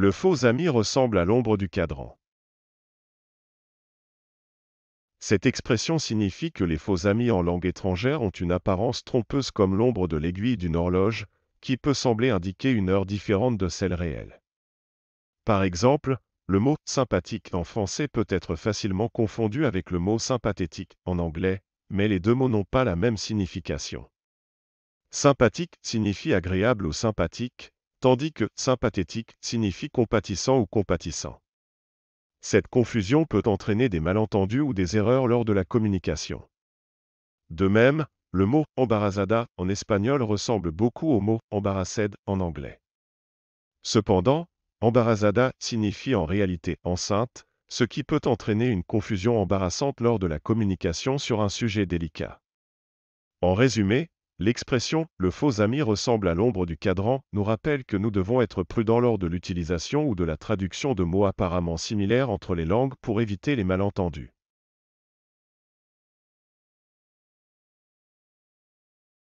Le faux ami ressemble à l'ombre du cadran. Cette expression signifie que les faux amis en langue étrangère ont une apparence trompeuse comme l'ombre de l'aiguille d'une horloge, qui peut sembler indiquer une heure différente de celle réelle. Par exemple, le mot sympathique en français peut être facilement confondu avec le mot sympathétique en anglais, mais les deux mots n'ont pas la même signification. Sympathique signifie agréable ou sympathique, tandis que sympathétique signifie compatissant ou compatissant. Cette confusion peut entraîner des malentendus ou des erreurs lors de la communication. De même, le mot embarazada en espagnol ressemble beaucoup au mot embarrassed en anglais. Cependant, embarazada signifie en réalité enceinte, ce qui peut entraîner une confusion embarrassante lors de la communication sur un sujet délicat. En résumé, L'expression « le faux ami ressemble à l'ombre du cadran » nous rappelle que nous devons être prudents lors de l'utilisation ou de la traduction de mots apparemment similaires entre les langues pour éviter les malentendus.